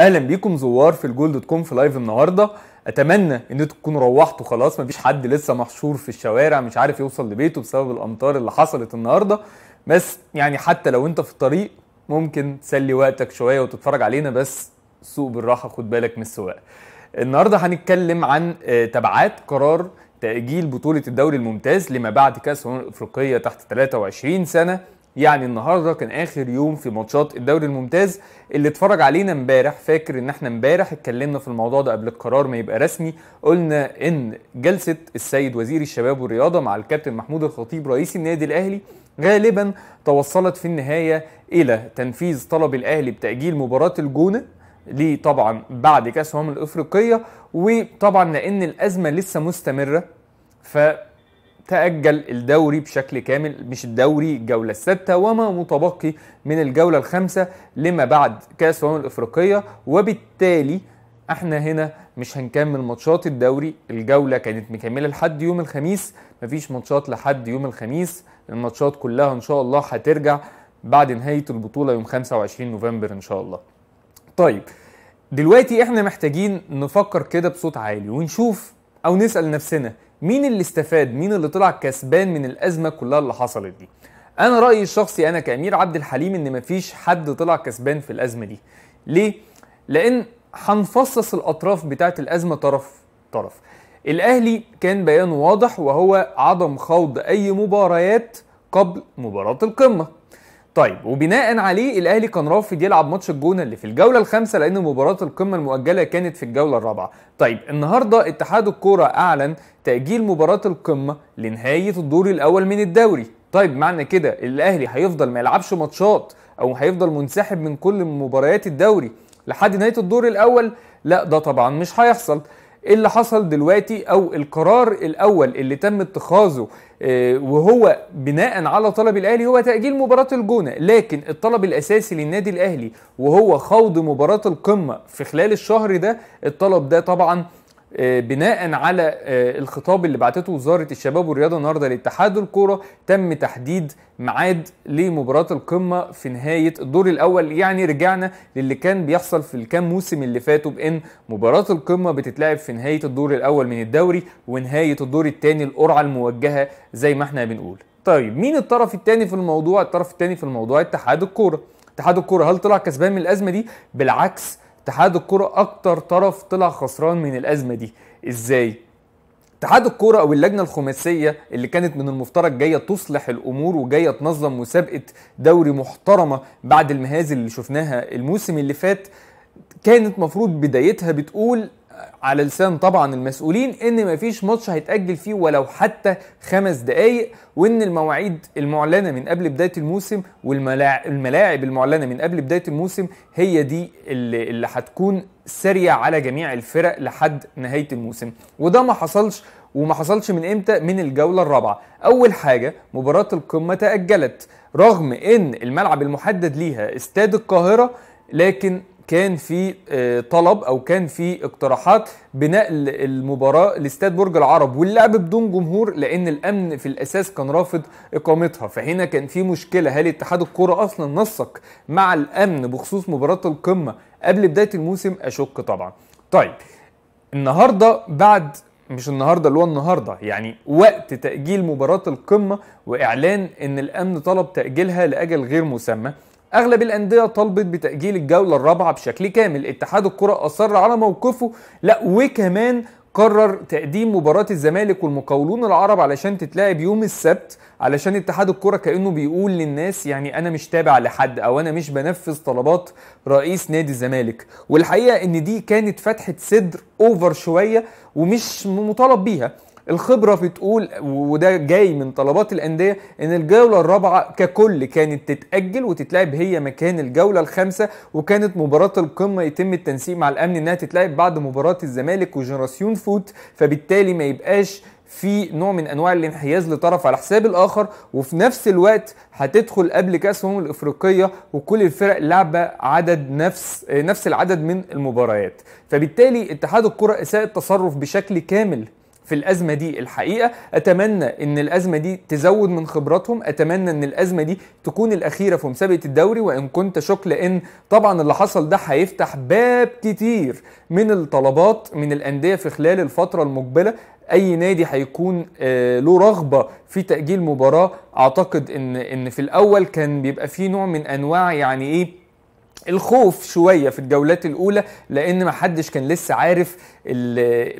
اهلا بيكم زوار في الجول دوت كوم في لايف النهارده اتمنى ان انتوا تكونوا روحتوا خلاص مفيش حد لسه محشور في الشوارع مش عارف يوصل لبيته بسبب الامطار اللي حصلت النهارده بس يعني حتى لو انت في الطريق ممكن تسلي وقتك شويه وتتفرج علينا بس سوق بالراحه خد بالك من السواقه النهارده هنتكلم عن آه، تبعات قرار تاجيل بطوله الدوري الممتاز لما بعد كاس الامم الافريقيه تحت 23 سنه يعني النهارده كان اخر يوم في ماتشات الدوري الممتاز اللي اتفرج علينا امبارح فاكر ان احنا امبارح اتكلمنا في الموضوع ده قبل القرار ما يبقى رسمي قلنا ان جلسه السيد وزير الشباب والرياضه مع الكابتن محمود الخطيب رئيس النادي الاهلي غالبا توصلت في النهايه الى تنفيذ طلب الاهلي بتاجيل مباراه الجونه ليه طبعا بعد كاس الامم الافريقيه وطبعا لان الازمه لسه مستمره ف تأجل الدوري بشكل كامل مش الدوري الجولة الستة وما متبقي من الجولة الخامسة لما بعد كأس الأمم الأفريقية وبالتالي احنا هنا مش هنكمل ماتشات الدوري الجولة كانت مكملة لحد يوم الخميس مفيش ماتشات لحد يوم الخميس الماتشات كلها إن شاء الله هترجع بعد نهاية البطولة يوم 25 نوفمبر إن شاء الله طيب دلوقتي احنا محتاجين نفكر كده بصوت عالي ونشوف او نسال نفسنا مين اللي استفاد مين اللي طلع كسبان من الازمه كلها اللي حصلت دي انا رايي الشخصي انا كامير عبد الحليم ان مفيش حد طلع كسبان في الازمه دي ليه لان هنفصص الاطراف بتاعه الازمه طرف طرف الاهلي كان بيان واضح وهو عدم خوض اي مباريات قبل مباراه القمه طيب وبناء عليه الاهلي كان رافض يلعب ماتش الجونه اللي في الجوله الخامسه لان مباراه القمه المؤجله كانت في الجوله الرابعه طيب النهارده اتحاد الكوره اعلن تاجيل مباراه القمه لنهايه الدور الاول من الدوري طيب معنى كده الاهلي هيفضل ما يلعبش ماتشات او هيفضل منسحب من كل مباريات الدوري لحد نهايه الدور الاول لا ده طبعا مش هيحصل إيه اللي حصل دلوقتي او القرار الاول اللي تم اتخاذه آه، وهو بناء على طلب الاهلي هو تاجيل مباراه الجونه لكن الطلب الاساسي للنادي الاهلي وهو خوض مباراه القمه في خلال الشهر ده الطلب ده طبعا آه، بناء على آه، الخطاب اللي بعتته وزاره الشباب والرياضه النهارده لاتحاد الكوره تم تحديد ميعاد لمباراه القمه في نهايه الدور الاول يعني رجعنا للي كان بيحصل في الكام موسم اللي فاتوا بان مباراه القمه بتتلعب في نهايه الدور الاول من الدوري ونهايه الدور الثاني القرعه الموجهه زي ما احنا بنقول. طيب مين الطرف الثاني في الموضوع؟ الطرف الثاني في الموضوع اتحاد الكوره. اتحاد الكوره هل طلع كسبان من الازمه دي؟ بالعكس اتحاد الكرة اكتر طرف طلع خسران من الازمة دي ازاي؟ اتحاد الكوره او اللجنه الخماسيه اللي كانت من المفترض جايه تصلح الامور وجايه تنظم مسابقه دوري محترمه بعد المهازل اللي شفناها الموسم اللي فات كانت مفروض بدايتها بتقول على لسان طبعا المسؤولين ان مفيش ماتش هيتاجل فيه ولو حتى خمس دقائق وان المواعيد المعلنه من قبل بدايه الموسم والملاعب المعلنه من قبل بدايه الموسم هي دي اللي, اللي هتكون ساريه على جميع الفرق لحد نهايه الموسم وده ما حصلش وما حصلش من امتى من الجوله الرابعه اول حاجه مباراه القمه تاجلت رغم ان الملعب المحدد ليها استاد القاهره لكن كان في آه، طلب او كان في اقتراحات بنقل المباراه لاستاد برج العرب واللعب بدون جمهور لان الامن في الاساس كان رافض اقامتها فهنا كان في مشكله هل اتحاد الكره اصلا نسق مع الامن بخصوص مباراه القمه قبل بدايه الموسم اشك طبعا طيب النهارده بعد مش النهارده اللي هو النهارده يعني وقت تاجيل مباراه القمه واعلان ان الامن طلب تاجيلها لاجل غير مسمى اغلب الانديه طلبت بتاجيل الجوله الرابعه بشكل كامل اتحاد الكره اصر على موقفه لا وكمان قرر تقديم مباراة الزمالك والمقاولون العرب علشان تتلعب يوم السبت علشان اتحاد الكرة كأنه بيقول للناس يعني أنا مش تابع لحد أو أنا مش بنفذ طلبات رئيس نادي الزمالك والحقيقة إن دي كانت فتحة صدر أوفر شوية ومش مطالب بيها الخبره بتقول وده جاي من طلبات الانديه ان الجوله الرابعه ككل كانت تتاجل وتتلعب هي مكان الجوله الخامسه وكانت مباراه القمه يتم التنسيق مع الامن انها تتلعب بعد مباراه الزمالك وجنراسيون فوت فبالتالي ما يبقاش في نوع من انواع الانحياز لطرف على حساب الاخر وفي نفس الوقت هتدخل قبل كاس الامم الافريقيه وكل الفرق لعبه عدد نفس نفس العدد من المباريات فبالتالي اتحاد الكره اساء التصرف بشكل كامل في الازمه دي الحقيقه اتمنى ان الازمه دي تزود من خبراتهم اتمنى ان الازمه دي تكون الاخيره في مسابقه الدوري وان كنت شك لان طبعا اللي حصل ده هيفتح باب كتير من الطلبات من الانديه في خلال الفتره المقبله اي نادي هيكون آه، له رغبه في تاجيل مباراه اعتقد ان ان في الاول كان بيبقى فيه نوع من انواع يعني ايه الخوف شويه في الجولات الاولى لان ما حدش كان لسه عارف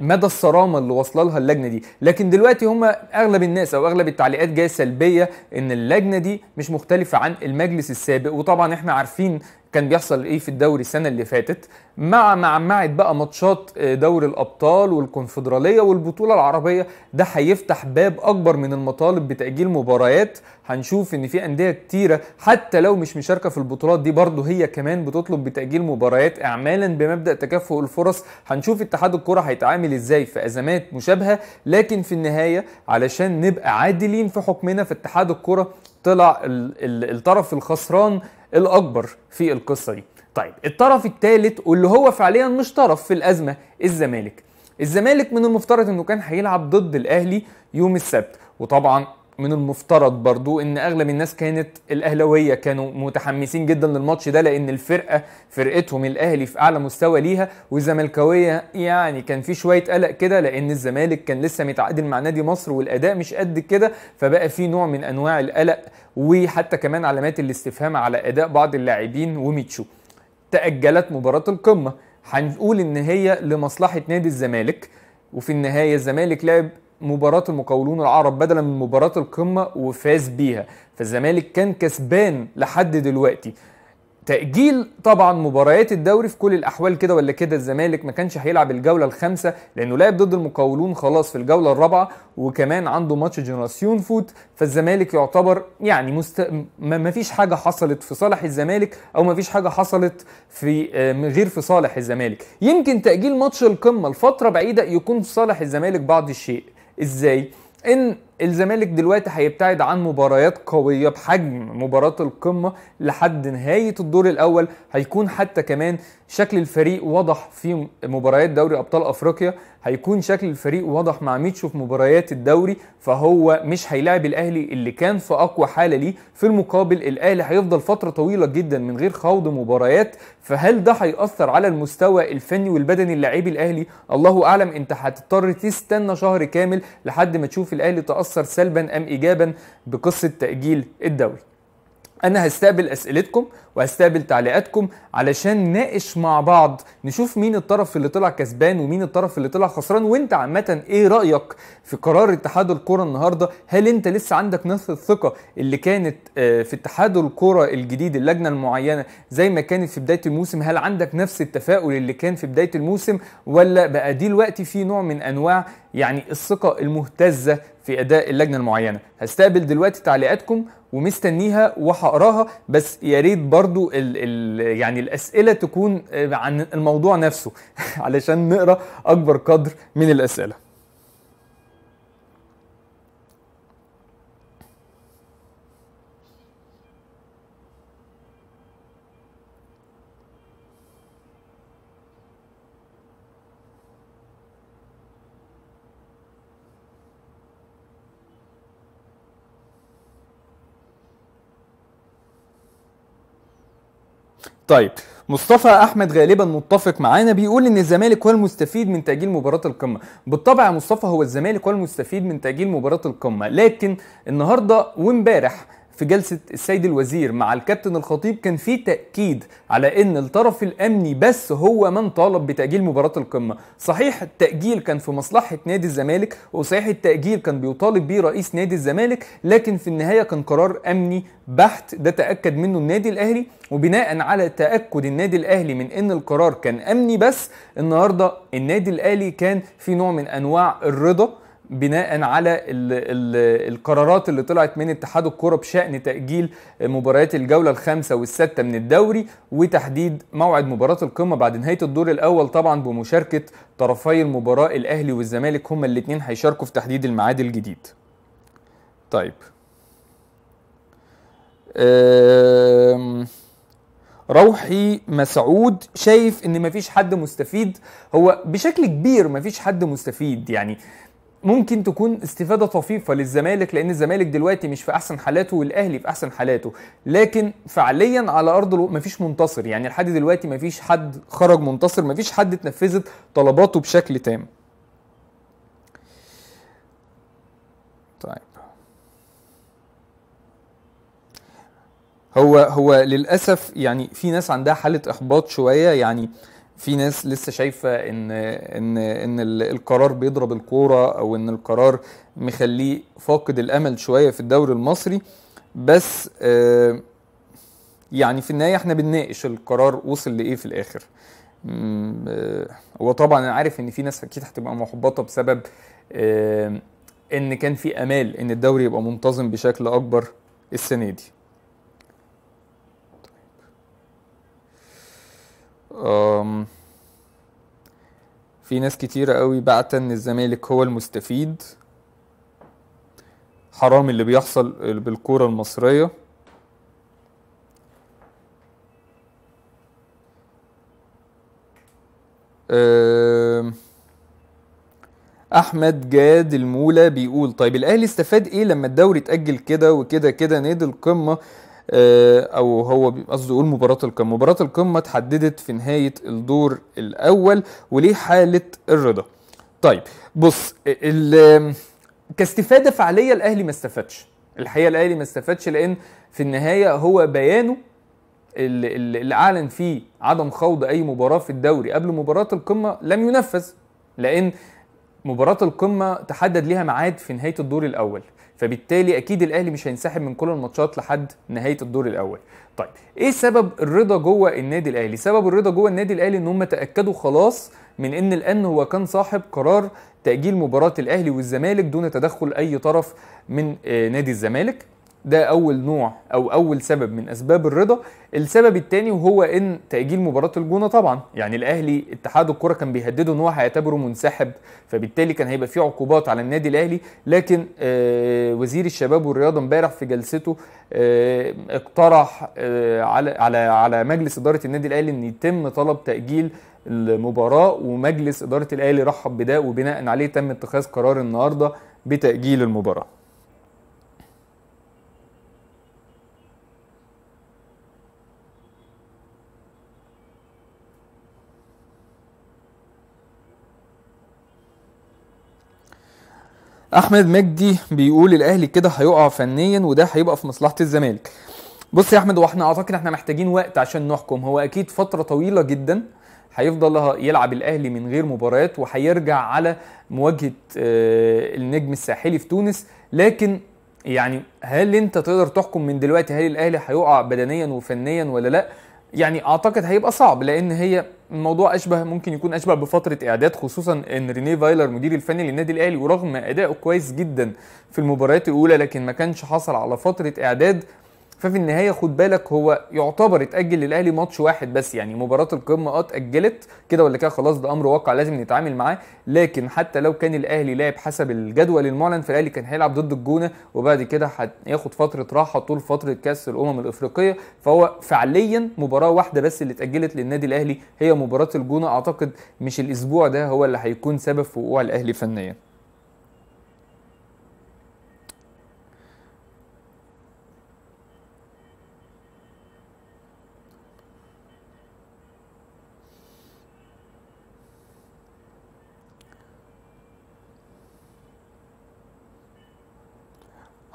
مدى الصرامه اللي وصل لها اللجنه دي لكن دلوقتي هم اغلب الناس او اغلب التعليقات جايه سلبيه ان اللجنه دي مش مختلفه عن المجلس السابق وطبعا احنا عارفين كان بيحصل ايه في الدوري السنه اللي فاتت مع معمعت بقى ماتشات آه، دوري الابطال والكونفدراليه والبطوله العربيه ده هيفتح باب اكبر من المطالب بتاجيل مباريات هنشوف ان في انديه كتيره حتى لو مش مشاركه في البطولات دي برضه هي كمان بتطلب بتاجيل مباريات اعمالا بمبدا تكافؤ الفرص هنشوف اتحاد الكره هيتعامل ازاي في ازمات مشابهه لكن في النهايه علشان نبقى عادلين في حكمنا في اتحاد الكره طلع الطرف الخسران الاكبر في القصه دي طيب الطرف الثالث واللي هو فعليا مش طرف في الازمه الزمالك الزمالك من المفترض انه كان هيلعب ضد الاهلي يوم السبت وطبعا من المفترض برضو ان اغلب الناس كانت الاهلاويه كانوا متحمسين جدا للماتش ده لان الفرقه فرقتهم الاهلي في اعلى مستوى ليها والزملكاويه يعني كان في شويه قلق كده لان الزمالك كان لسه متعادل مع نادي مصر والاداء مش قد كده فبقى في نوع من انواع القلق وحتى كمان علامات الاستفهام على اداء بعض اللاعبين وميتشو تاجلت مباراه القمه هنقول ان هي لمصلحه نادي الزمالك وفي النهايه الزمالك لعب مباراة المقاولون العرب بدلا من مباراة القمة وفاز بيها فالزمالك كان كسبان لحد دلوقتي تأجيل طبعا مباريات الدوري في كل الأحوال كده ولا كده الزمالك ما كانش هيلعب الجولة الخامسة لأنه لعب ضد المقاولون خلاص في الجولة الرابعة وكمان عنده ماتش جنراسيون فوت فالزمالك يعتبر يعني مست... ما فيش حاجة حصلت في صالح الزمالك أو ما فيش حاجة حصلت في آه، غير في صالح الزمالك يمكن تأجيل ماتش القمة لفترة بعيدة يكون في صالح الزمالك بعض الشيء إزاي؟ إن الزمالك دلوقتي هيبتعد عن مباريات قويه بحجم مباراه القمه لحد نهايه الدور الاول هيكون حتى كمان شكل الفريق واضح في مباريات دوري ابطال افريقيا هيكون شكل الفريق واضح مع ميتشو في مباريات الدوري فهو مش هيلاعب الاهلي اللي كان في اقوى حاله ليه في المقابل الاهلي هيفضل فتره طويله جدا من غير خوض مباريات فهل ده هيأثر على المستوى الفني والبدني اللاعبي الاهلي الله اعلم انت هتضطر تستنى شهر كامل لحد ما تشوف الاهلي تأثر سلبا ام ايجابا بقصه تأجيل الدوري انا هستقبل اسئلتكم وهستقبل تعليقاتكم علشان نناقش مع بعض نشوف مين الطرف اللي طلع كسبان ومين الطرف اللي طلع خسران وانت عامه ايه رايك في قرار اتحاد الكوره النهارده هل انت لسه عندك نفس الثقه اللي كانت آه، في اتحاد الكوره الجديد اللجنه المعينه زي ما كانت في بدايه الموسم هل عندك نفس التفاؤل اللي كان في بدايه الموسم ولا بقى دي الوقت في نوع من انواع يعني الثقه المهتزه في اداء اللجنه المعينه هستقبل دلوقتي تعليقاتكم ومستنيها وهقراها بس يا ريت برضو الـ الـ يعني الاسئله تكون عن الموضوع نفسه علشان نقرا اكبر قدر من الاسئله طيب مصطفى احمد غالبا متفق معانا بيقول ان الزمالك هو المستفيد من تاجيل مباراه القمه بالطبع يا مصطفى هو الزمالك هو المستفيد من تاجيل مباراه القمه لكن النهارده وامبارح في جلسه السيد الوزير مع الكابتن الخطيب كان في تاكيد على ان الطرف الامني بس هو من طالب بتاجيل مباراه القمه صحيح التاجيل كان في مصلحه نادي الزمالك وصحيح التاجيل كان بيطالب بيه رئيس نادي الزمالك لكن في النهايه كان قرار امني بحت ده تاكد منه النادي الاهلي وبناء على تاكد النادي الاهلي من ان القرار كان امني بس النهارده النادي الاهلي كان في نوع من انواع الرضا بناء على الـ الـ القرارات اللي طلعت من اتحاد الكرة بشأن تأجيل مباريات الجولة الخامسة والسادسة من الدوري وتحديد موعد مباراة القمة بعد نهاية الدور الأول طبعا بمشاركة طرفي المباراة الأهلي والزمالك هما الاتنين هيشاركوا في تحديد الميعاد الجديد. طيب روحي مسعود شايف ان مفيش حد مستفيد هو بشكل كبير مفيش حد مستفيد يعني ممكن تكون استفاده طفيفه للزمالك لان الزمالك دلوقتي مش في احسن حالاته والاهلي في احسن حالاته لكن فعليا على ارض الواقع مفيش منتصر يعني لحد دلوقتي مفيش حد خرج منتصر مفيش حد اتنفذت طلباته بشكل تام طيب هو هو للاسف يعني في ناس عندها حاله احباط شويه يعني آه في ناس لسه شايفه ان ان ان القرار بيضرب الكوره او ان القرار مخليه فاقد الامل شويه في الدوري المصري بس آه، يعني في النهايه احنا بنناقش القرار وصل لايه في الاخر آه، هو طبعا انا عارف ان في ناس اكيد هتبقى محبطه بسبب آه، ان كان في امال ان الدوري يبقى منتظم بشكل اكبر السنه دي في ناس كتيرة قوي بعت ان الزمالك هو المستفيد حرام اللي بيحصل بالكورة المصرية احمد جاد المولى بيقول طيب الاهلي استفاد ايه لما الدوري اتاجل كده وكده كده نادي القمه آه، او هو قصده يقول مباراه القمه مباراه القمه اتحددت في نهايه الدور الاول وليه حاله الرضا طيب بص كاستفاده فعليه الاهلي ما استفادش الحقيقه الاهلي ما استفادش لان في النهايه هو بيانه اللي اعلن فيه عدم خوض اي مباراه في الدوري قبل مباراه القمه لم ينفذ لان مباراه القمه تحدد ليها ميعاد في نهايه الدور الاول فبالتالي اكيد الاهلي مش هينسحب من كل الماتشات لحد نهايه الدور الاول طيب ايه سبب الرضا جوه النادي الاهلي سبب الرضا جوه النادي الاهلي ان هم تاكدوا خلاص من ان الان هو كان صاحب قرار تاجيل مباراه الاهلي والزمالك دون تدخل اي طرف من آه، نادي الزمالك ده اول نوع او اول سبب من اسباب الرضا السبب الثاني وهو ان تاجيل مباراه الجونه طبعا يعني الاهلي اتحاد الكره كان بيهدده ان هو هيعتبره منسحب فبالتالي كان هيبقى في عقوبات على النادي الاهلي لكن آه وزير الشباب والرياضه امبارح في جلسته آه اقترح آه على على على مجلس اداره النادي الاهلي ان يتم طلب تاجيل المباراه ومجلس اداره الاهلي رحب بده وبناء عليه تم اتخاذ قرار النهارده بتاجيل المباراه احمد مجدي بيقول الاهلي كده هيقع فنيا وده هيبقى في مصلحه الزمالك بص يا احمد واحنا اعتقد احنا محتاجين وقت عشان نحكم هو اكيد فتره طويله جدا هيفضل يلعب الاهلي من غير مباريات وهيرجع على مواجهه آه، النجم الساحلي في تونس لكن يعني هل انت تقدر تحكم من دلوقتي هل الاهلي هيقع بدنيا وفنيا ولا لا يعني اعتقد هيبقى صعب لان هي الموضوع اشبه ممكن يكون اشبه بفتره اعداد خصوصا ان رينيه فايلر مدير الفني للنادي الاهلي ورغم ادائه كويس جدا في المباريات الاولى لكن ما كانش حصل على فتره اعداد ففي النهايه خد بالك هو يعتبر اتاجل للاهلي ماتش واحد بس يعني مباراه القمه اه اتاجلت كده ولا كده خلاص ده امر واقع لازم نتعامل معاه لكن حتى لو كان الاهلي لعب حسب الجدول المعلن فالاهلي كان هيلعب ضد الجونه وبعد كده هياخد فتره راحه طول فتره كاس الامم الافريقيه فهو فعليا مباراه واحده بس اللي اتاجلت للنادي الاهلي هي مباراه الجونه اعتقد مش الاسبوع ده هو اللي هيكون سبب في وقوع الاهلي فنيا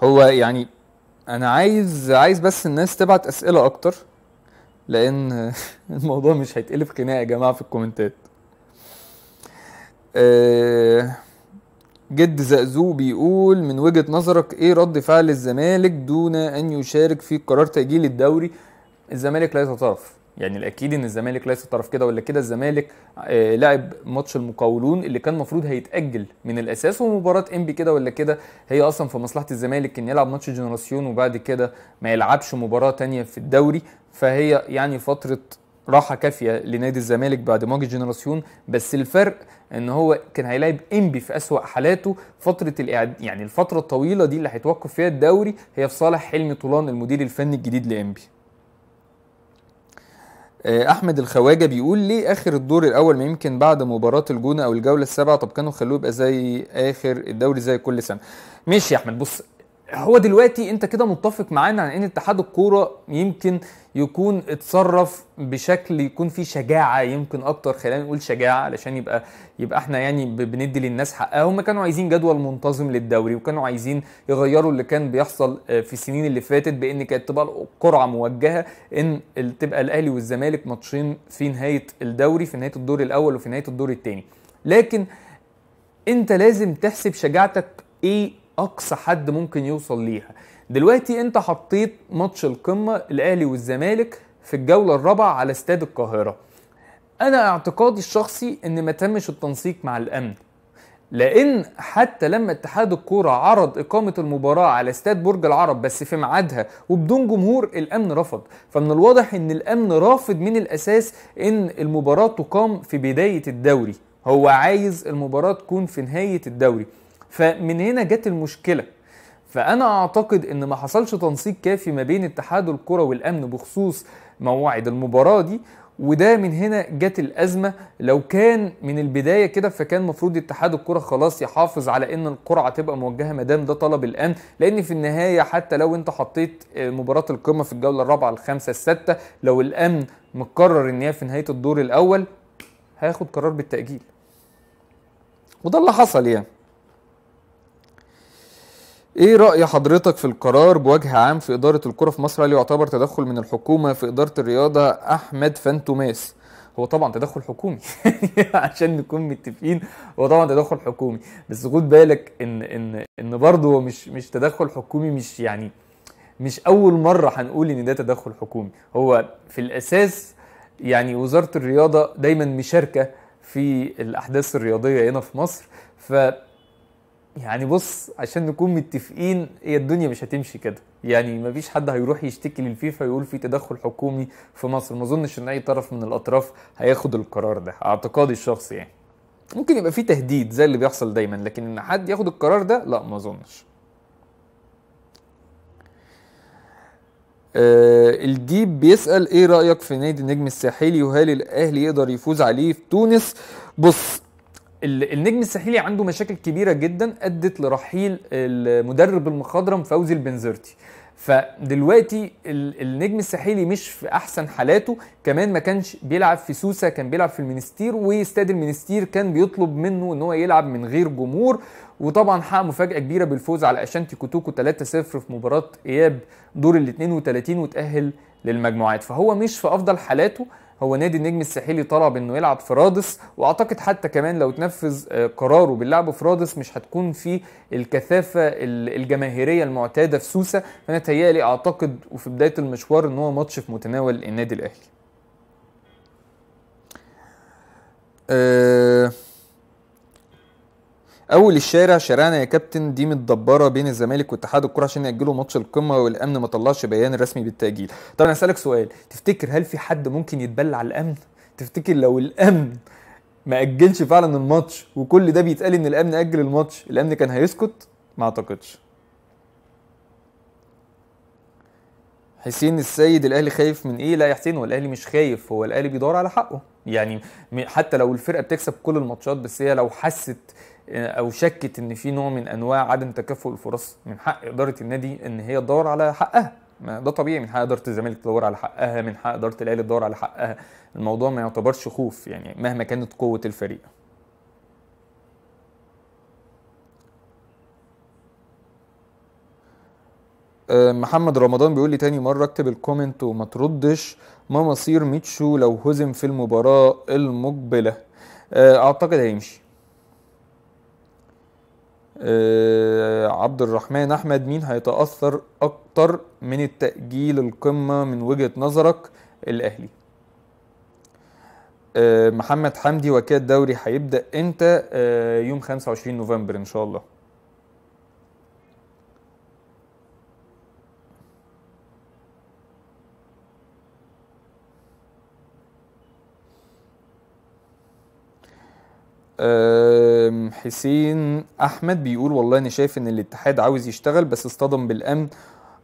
هو يعني انا عايز عايز بس الناس تبعت اسئله اكتر لان الموضوع مش هيتقلب خناقه يا جماعه في الكومنتات آه، جد زقزو بيقول من وجهه نظرك ايه رد فعل الزمالك دون ان يشارك في قرار تاجيل الدوري الزمالك لا يتطرف يعني الاكيد ان الزمالك ليس طرف كده ولا كده الزمالك آه، لعب ماتش المقاولون اللي كان المفروض هيتاجل من الاساس ومباراه انبي كده ولا كده هي اصلا في مصلحه الزمالك ان يلعب ماتش جنراسيون وبعد كده ما يلعبش مباراه تانية في الدوري فهي يعني فتره راحه كافيه لنادي الزمالك بعد ماتش جنراسيون بس الفرق ان هو كان هيلاعب انبي في اسوا حالاته فتره الاعد يعني الفتره الطويله دي اللي هيتوقف فيها الدوري هي في صالح حلمي طولان المدير الفني الجديد لانبي آه، احمد الخواجه بيقول ليه اخر الدور الاول ما يمكن بعد مباراه الجونه او الجوله السابعه طب كانوا خلوه يبقى زي اخر الدوري زي كل سنه ماشي يا احمد بص هو دلوقتي انت كده متفق معانا عن ان اتحاد الكوره يمكن يكون اتصرف بشكل يكون فيه شجاعه يمكن اكتر خلينا نقول شجاعه علشان يبقى يبقى احنا يعني بندي للناس حقها هم كانوا عايزين جدول منتظم للدوري وكانوا عايزين يغيروا اللي كان بيحصل آه، في السنين اللي فاتت بان كانت تبقى القرعه موجهه ان تبقى الاهلي والزمالك ماتشين في نهايه الدوري في نهايه الدور الاول وفي نهايه الدور الثاني لكن انت لازم تحسب شجاعتك ايه اقصى حد ممكن يوصل ليها دلوقتي انت حطيت ماتش القمه الاهلي والزمالك في الجوله الرابعه على استاد القاهره انا اعتقادي الشخصي ان ما تمش التنسيق مع الامن لان حتى لما اتحاد الكوره عرض اقامه المباراه على استاد برج العرب بس في ميعادها وبدون جمهور الامن رفض فمن الواضح ان الامن رافض من الاساس ان المباراه تقام في بدايه الدوري هو عايز المباراه تكون في نهايه الدوري فمن هنا جت المشكله فانا اعتقد ان ما حصلش تنسيق كافي ما بين اتحاد الكره والامن بخصوص مواعيد المباراه دي وده من هنا جت الازمه لو كان من البدايه كده فكان المفروض اتحاد الكره خلاص يحافظ على ان القرعه تبقى موجهه ما دام ده طلب الامن لان في النهايه حتى لو انت حطيت آه، مباراه القمه في الجوله الرابعه الخامسه السادسه لو الامن مقرر ان هي في نهايه الدور الاول هياخد قرار بالتاجيل وده اللي حصل يعني ايه راي حضرتك في القرار بوجه عام في اداره الكره في مصر هل يعتبر تدخل من الحكومه في اداره الرياضه احمد فانتوماس هو طبعا تدخل حكومي عشان نكون متفقين هو طبعا تدخل حكومي بس خد بالك ان ان ان برضه هو مش مش تدخل حكومي مش يعني مش اول مره هنقول ان ده تدخل حكومي هو في الاساس يعني وزاره الرياضه دايما مشاركه في الاحداث الرياضيه هنا في مصر ف يعني بص عشان نكون متفقين هي الدنيا مش هتمشي كده يعني ما فيش حد هيروح يشتكي للفيفا يقول في تدخل حكومي في مصر ما اظنش ان اي طرف من الاطراف هياخد القرار ده اعتقادي الشخصي يعني ممكن يبقى في تهديد زي اللي بيحصل دايما لكن ان حد ياخد القرار ده لا ما اظنش آه الديب بيسأل ايه رأيك في نادي النجم الساحلي وهل الاهلي يقدر يفوز عليه في تونس بص النجم الساحلي عنده مشاكل كبيره جدا ادت لرحيل المدرب المخضرم فوزي البنزرتي فدلوقتي النجم الساحلي مش في احسن حالاته كمان ما كانش بيلعب في سوسه كان بيلعب في المنستير واستاد المنستير كان بيطلب منه ان هو يلعب من غير جمهور وطبعا حقق مفاجاه كبيره بالفوز على اشانتي كوتوكو 3-0 في مباراه اياب دور ال 32 وتاهل للمجموعات فهو مش في افضل حالاته هو نادي النجم الساحلي طلب انه يلعب في رادس واعتقد حتى كمان لو تنفذ آه، قراره باللعب في رادس مش هتكون في الكثافه الجماهيريه المعتاده في سوسه فانا تهيألي اعتقد وفي بدايه المشوار ان هو ماتش في متناول النادي الاهلي. أه اول الشارع شارعنا يا كابتن دي متدبره بين الزمالك واتحاد الكوره عشان ياجلوا ماتش القمه والامن ما طلعش بيان رسمي بالتاجيل طب انا اسالك سؤال تفتكر هل في حد ممكن يتبلى على الامن تفتكر لو الامن ما اجلش فعلا الماتش وكل ده بيتقال ان الامن اجل الماتش الامن كان هيسكت ما اعتقدش حسين السيد الاهلي خايف من ايه لا يا حسين هو الاهلي مش خايف هو الاهلي بيدور على حقه يعني حتى لو الفرقه بتكسب كل الماتشات بس هي لو حست آه، او شكت ان في نوع من انواع عدم تكافؤ الفرص من حق اداره النادي ان هي تدور على حقها ما ده طبيعي من حق اداره الزمالك تدور على حقها من حق اداره الاهلي تدور على حقها الموضوع ما يعتبرش خوف يعني مهما كانت قوه الفريق آه، محمد رمضان بيقول لي تاني مره اكتب الكومنت وما تردش ما مصير ميتشو لو هزم في المباراه المقبله آه، اعتقد هيمشي آه، عبد الرحمن احمد مين هيتاثر اكتر من التاجيل القمه من وجهه نظرك الاهلي آه، محمد حمدي وكيل الدوري هيبدا امتى آه، يوم 25 نوفمبر ان شاء الله أه حسين احمد بيقول والله انا شايف ان الاتحاد عاوز يشتغل بس اصطدم بالامن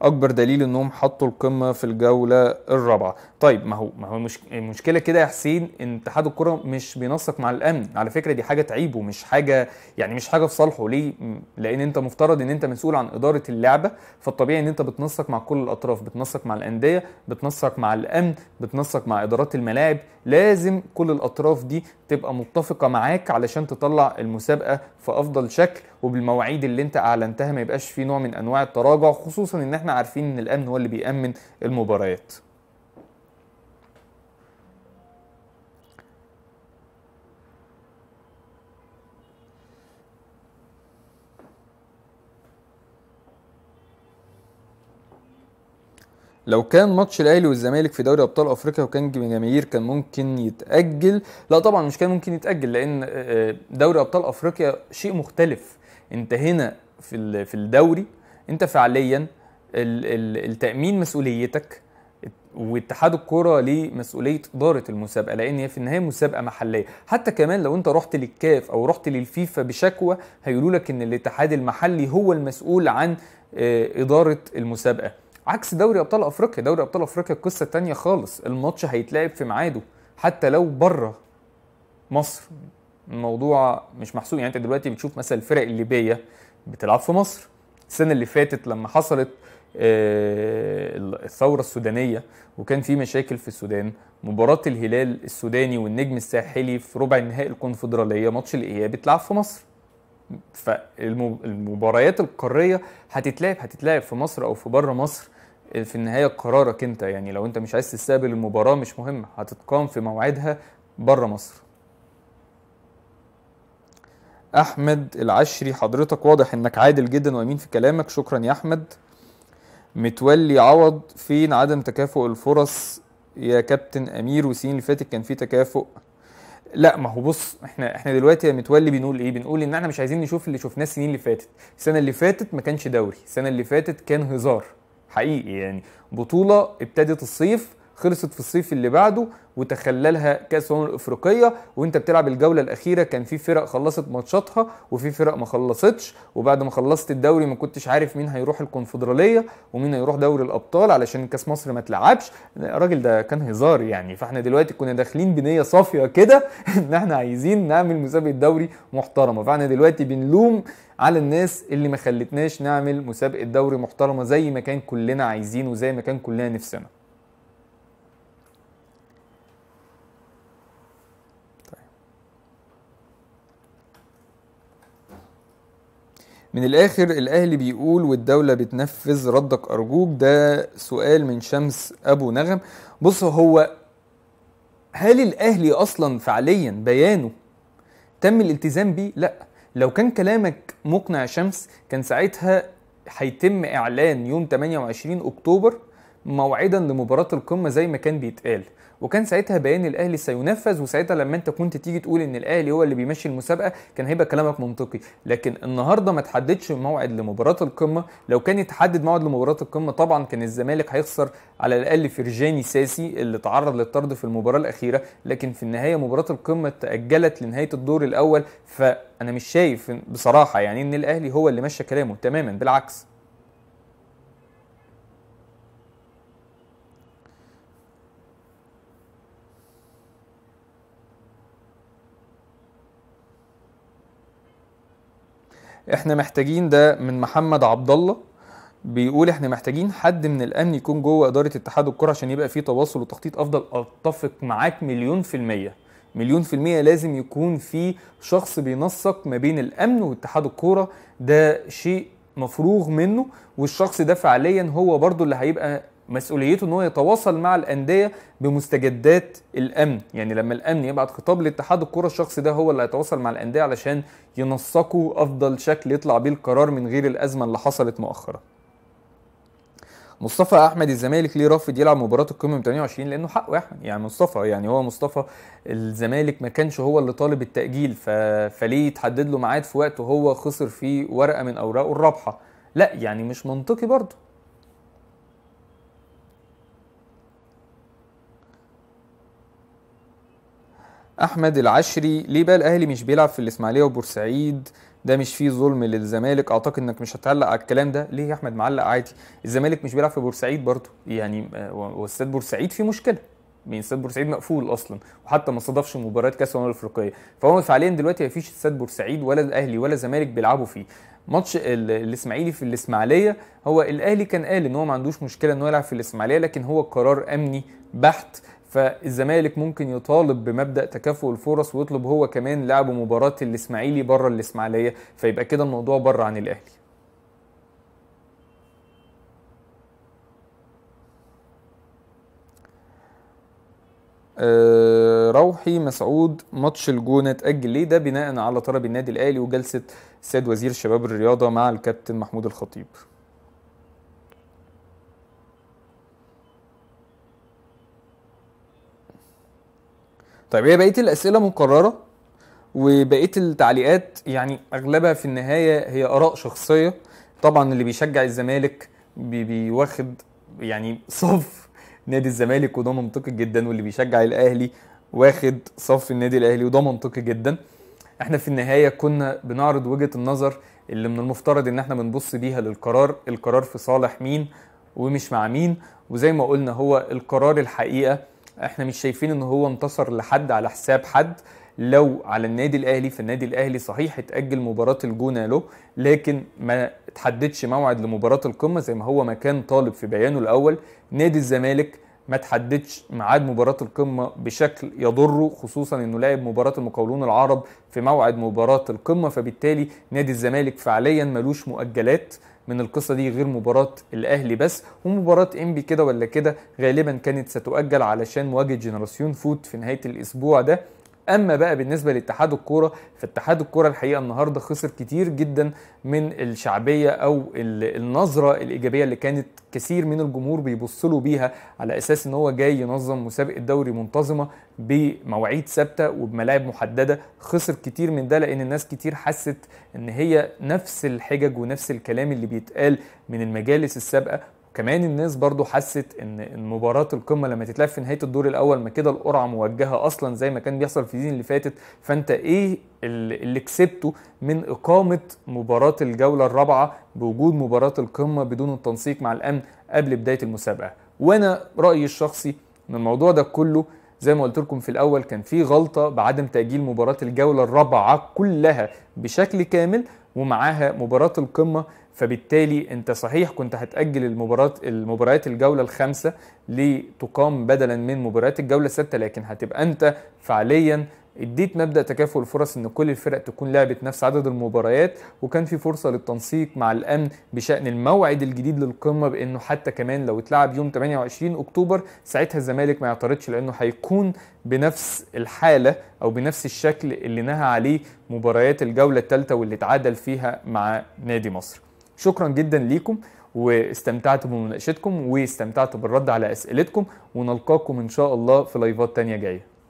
اكبر دليل انهم حطوا القمه في الجوله الرابعه طيب ما هو ما هو المشكله كده يا حسين ان اتحاد الكره مش بينسق مع الامن على فكره دي حاجه تعيبه مش حاجه يعني مش حاجه في صالحه ليه لان انت مفترض ان انت مسؤول عن اداره اللعبه فالطبيعي ان انت بتنسق مع كل الاطراف بتنسق مع الانديه بتنسق مع الامن بتنسق مع ادارات الملاعب لازم كل الاطراف دي تبقى متفقه معاك علشان تطلع المسابقه في افضل شكل وبالمواعيد اللي انت اعلنتها ما يبقاش في نوع من انواع التراجع خصوصا ان احنا عارفين ان الامن هو اللي بيامن المباريات لو كان ماتش الاهلي والزمالك في دوري ابطال افريقيا وكان جماهير كان ممكن يتاجل لا طبعا مش كان ممكن يتاجل لان آه، آه، دوري ابطال افريقيا شيء مختلف انت هنا في في الدوري انت فعليا التامين مسؤوليتك واتحاد الكرة ليه مسؤولية إدارة المسابقة لأن هي في النهاية مسابقة محلية، حتى كمان لو أنت رحت للكاف أو رحت للفيفا بشكوى هيقولوا لك إن الاتحاد المحلي هو المسؤول عن آه، إدارة المسابقة، عكس دوري ابطال افريقيا دوري ابطال افريقيا القصه تانية خالص الماتش هيتلعب في ميعاده حتى لو بره مصر الموضوع مش محسوب يعني انت دلوقتي بتشوف مثلا الفرق الليبيه بتلعب في مصر السنه اللي فاتت لما حصلت آه، الثوره السودانيه وكان في مشاكل في السودان مباراه الهلال السوداني والنجم الساحلي في ربع النهائي الكونفدراليه ماتش الاياب اتلعب في مصر فالمباريات القاريه هتتلعب هتتلعب في مصر او في بره مصر في النهايه قرارك انت يعني لو انت مش عايز تستقبل المباراه مش مهم هتتقام في موعدها بره مصر احمد العشري حضرتك واضح انك عادل جدا وامين في كلامك شكرا يا احمد متولي عوض فين عدم تكافؤ الفرص يا كابتن امير وسين اللي فاتت كان في تكافؤ لا ما هو بص احنا احنا دلوقتي يا متولي بنقول ايه بنقول ان احنا مش عايزين نشوف اللي شفناه السنين اللي فاتت السنه اللي فاتت ما كانش دوري السنه اللي فاتت كان هزار حقيقي يعني بطوله ابتدت الصيف خلصت في الصيف اللي بعده وتخللها كاس الامم الافريقيه وانت بتلعب الجوله الاخيره كان في فرق خلصت ماتشاتها وفي فرق ما خلصتش وبعد ما خلصت الدوري ما كنتش عارف مين هيروح الكونفدراليه ومين هيروح دوري الابطال علشان كاس مصر ما تلعبش الراجل ده كان هزار يعني فاحنا دلوقتي كنا داخلين بنيه صافيه كده ان احنا عايزين نعمل مسابقه دوري محترمه فاحنا دلوقتي بنلوم على الناس اللي ما خلتناش نعمل مسابقه دوري محترمه زي ما كان كلنا عايزين وزي ما كان كلنا نفسنا من الاخر الاهلي بيقول والدوله بتنفذ ردك ارجوك ده سؤال من شمس ابو نغم بص هو هل الاهلي اصلا فعليا بيانه تم الالتزام بيه لا لو كان كلامك مقنع شمس كان ساعتها هيتم اعلان يوم 28 اكتوبر موعدا لمباراه القمه زي ما كان بيتقال وكان ساعتها بيان الاهلي سينفذ وساعتها لما انت كنت تيجي تقول ان الاهلي هو اللي بيمشي المسابقه كان هيبقى كلامك منطقي لكن النهارده ما تحددش موعد لمباراه القمه لو كان يتحدد موعد لمباراه القمه طبعا كان الزمالك هيخسر على الاقل فرجاني ساسي اللي تعرض للطرد في المباراه الاخيره لكن في النهايه مباراه القمه تاجلت لنهايه الدور الاول فانا مش شايف بصراحه يعني ان الاهلي هو اللي مشى كلامه تماما بالعكس احنا محتاجين ده من محمد عبد الله بيقول احنا محتاجين حد من الامن يكون جوه اداره اتحاد الكره عشان يبقى في تواصل وتخطيط افضل اتفق معاك مليون في الميه مليون في المية لازم يكون في شخص بينسق ما بين الأمن واتحاد الكورة ده شيء مفروغ منه والشخص ده فعليا هو برضو اللي هيبقى مسؤوليته ان هو يتواصل مع الانديه بمستجدات الامن يعني لما الامن يبعت خطاب لاتحاد الكره الشخص ده هو اللي هيتواصل مع الانديه علشان ينسقوا افضل شكل يطلع بيه القرار من غير الازمه اللي حصلت مؤخرا مصطفى احمد الزمالك ليه رافض يلعب مباراه القمه 28 لانه حقه يا احمد يعني مصطفى يعني هو مصطفى الزمالك ما كانش هو اللي طالب التاجيل ف... فليه يتحدد له ميعاد في وقت وهو خسر فيه ورقه من اوراقه الرابحه لا يعني مش منطقي برضه احمد العشري ليه بقى الاهلي مش بيلعب في الاسماعيليه وبورسعيد ده مش فيه ظلم للزمالك اعتقد انك مش هتعلق على الكلام ده ليه يا احمد معلق عادي الزمالك مش بيلعب في بورسعيد برضه يعني آه، واستاد بورسعيد فيه مشكله من يعني استاد بورسعيد مقفول اصلا وحتى ما صادفش مباريات كاس الامم الافريقيه فهو فعليا دلوقتي ما فيش استاد بورسعيد ولا الاهلي ولا الزمالك بيلعبوا فيه ماتش الاسماعيلي في الاسماعيليه هو الاهلي كان قال ان هو ما عندوش مشكله ان هو يلعب في الاسماعيليه لكن هو قرار امني بحت فالزمالك ممكن يطالب بمبدا تكافؤ الفرص ويطلب هو كمان لعب مباراه الاسماعيلي بره الاسماعيليه فيبقى كده الموضوع بره عن الاهلي آه، روحي مسعود ماتش الجونه اتاجل ليه ده بناء على طلب النادي الاهلي وجلسه سيد وزير شباب الرياضه مع الكابتن محمود الخطيب طيب هي بقيه الاسئله مكرره وبقيه التعليقات يعني اغلبها في النهايه هي اراء شخصيه طبعا اللي بيشجع الزمالك بي بيواخد يعني صف نادي الزمالك وده منطقي جدا واللي بيشجع الاهلي واخد صف النادي الاهلي وده منطقي جدا احنا في النهايه كنا بنعرض وجهه النظر اللي من المفترض ان احنا بنبص بيها للقرار القرار في صالح مين ومش مع مين وزي ما قلنا هو القرار الحقيقه احنا مش شايفين ان هو انتصر لحد على حساب حد لو على النادي الاهلي فالنادي الاهلي صحيح اتاجل مباراه الجونه له لكن ما تحددش موعد لمباراه القمه زي ما هو ما كان طالب في بيانه الاول نادي الزمالك ما تحددش ميعاد مباراه القمه بشكل يضره خصوصا انه لعب مباراه المقاولون العرب في موعد مباراه القمه فبالتالي نادي الزمالك فعليا ملوش مؤجلات من القصه دي غير مباراه الاهلي بس ومباراه انبي كده ولا كده غالبا كانت ستؤجل علشان مواجهه جنراسيون فوت في نهايه الاسبوع ده اما بقى بالنسبه لاتحاد الكوره فاتحاد الكوره الحقيقه النهارده خسر كتير جدا من الشعبيه او النظره الايجابيه اللي كانت كثير من الجمهور بيبص له بيها على اساس ان هو جاي ينظم مسابقه دوري منتظمه بمواعيد ثابته وبملاعب محدده خسر كتير من ده لان الناس كتير حست ان هي نفس الحجج ونفس الكلام اللي بيتقال من المجالس السابقه كمان الناس برضو حست ان مباراه القمه لما تتلعب في نهايه الدور الاول ما كده القرعه موجهه اصلا زي ما كان بيحصل في السيزون اللي فاتت فانت ايه اللي كسبته من اقامه مباراه الجوله الرابعه بوجود مباراه القمه بدون التنسيق مع الامن قبل بدايه المسابقه وانا رايي الشخصي ان الموضوع ده كله زي ما قلت لكم في الاول كان في غلطه بعدم تاجيل مباراه الجوله الرابعه كلها بشكل كامل ومعاها مباراة القمة فبالتالي انت صحيح كنت هتأجل المباراة المباريات الجولة الخامسة لتقام بدلا من مباريات الجولة السادسة لكن هتبقى انت فعليا اديت مبدا تكافؤ الفرص ان كل الفرق تكون لعبت نفس عدد المباريات وكان في فرصه للتنسيق مع الامن بشان الموعد الجديد للقمه بانه حتى كمان لو اتلعب يوم 28 اكتوبر ساعتها الزمالك ما يعترضش لانه هيكون بنفس الحاله او بنفس الشكل اللي نهى عليه مباريات الجوله الثالثه واللي اتعادل فيها مع نادي مصر. شكرا جدا ليكم واستمتعت بمناقشتكم واستمتعت بالرد على اسئلتكم ونلقاكم ان شاء الله في لايفات تانيه جايه.